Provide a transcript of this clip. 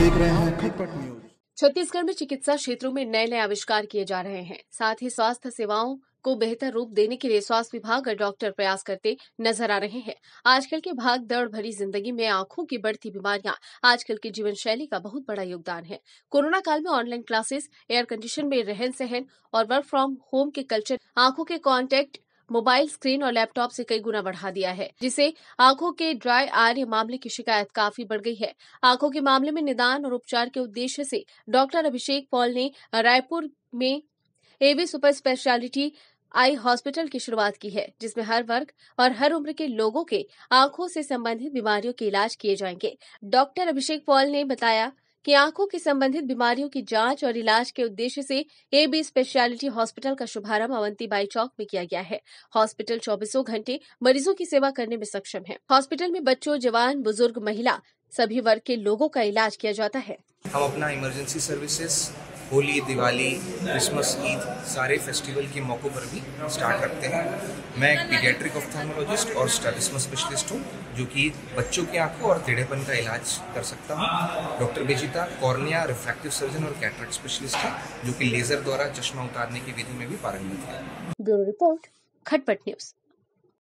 देख रहे हैं खटपट न्यूज छत्तीसगढ़ में चिकित्सा क्षेत्रों में नए नए आविष्कार किए जा रहे हैं साथ ही स्वास्थ्य सेवाओं को बेहतर रूप देने के लिए स्वास्थ्य विभाग और डॉक्टर प्रयास करते नजर आ रहे हैं आजकल के भाग दौड़ भरी जिंदगी में आंखों की बढ़ती बीमारियां आजकल की जीवन शैली का बहुत बड़ा योगदान है कोरोना काल में ऑनलाइन क्लासेस एयर कंडीशन में रहन सहन और वर्क फ्रॉम होम के कल्चर आंखों के कॉन्टेक्ट मोबाइल स्क्रीन और लैपटॉप से कई गुना बढ़ा दिया है जिसे आंखों के ड्राई आर्य मामले की शिकायत काफी बढ़ गई है आंखों के मामले में निदान और उपचार के उद्देश्य से डॉक्टर अभिषेक पॉल ने रायपुर में AV super speciality eye hospital की शुरुआत की है जिसमें हर वर्ग और हर उम्र के लोगों के आंखों से संबंधित बीमारियों के इलाज किए जाएंगे डॉक्टर अभिषेक पॉल ने बताया कि आंखों की संबंधित बीमारियों की जांच और इलाज के उद्देश्य से एबी स्पेशलिटी हॉस्पिटल का शुभारंभ अवंती बाई चौक में किया गया है हॉस्पिटल चौबीसों घंटे मरीजों की सेवा करने में सक्षम है हॉस्पिटल में बच्चों जवान बुजुर्ग महिला सभी वर्ग के लोगों का इलाज किया जाता है हम अपना emergency services Holi Diwali Christmas Eid सारे फेस्टिवल के मौक़ों पर भी स्टार्ट करते हैं मैं एक पीडियाट्रिक ऑफ्थालमोलॉजिस्ट और स्टेटिस्म स्पेशलिस्ट हूँ जो कि बच्चों की आंखों और टेढ़ेपन का इलाज कर सकता हूँ डॉक्टर बेजिता कॉर्निया रिफ्रैक्टिव सर्जन और कैटरेक्ट स्पेशलिस्ट है जो कि लेजर द्वारा चश्मा उतारने की विधि में भी पारंगित है ब्यूरो रिपोर्ट खटपट न्यूज़